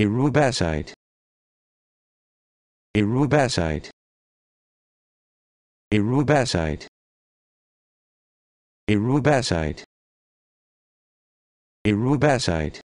Erubasite. Erubasite. Erubasite. Erubasite. Erubasite.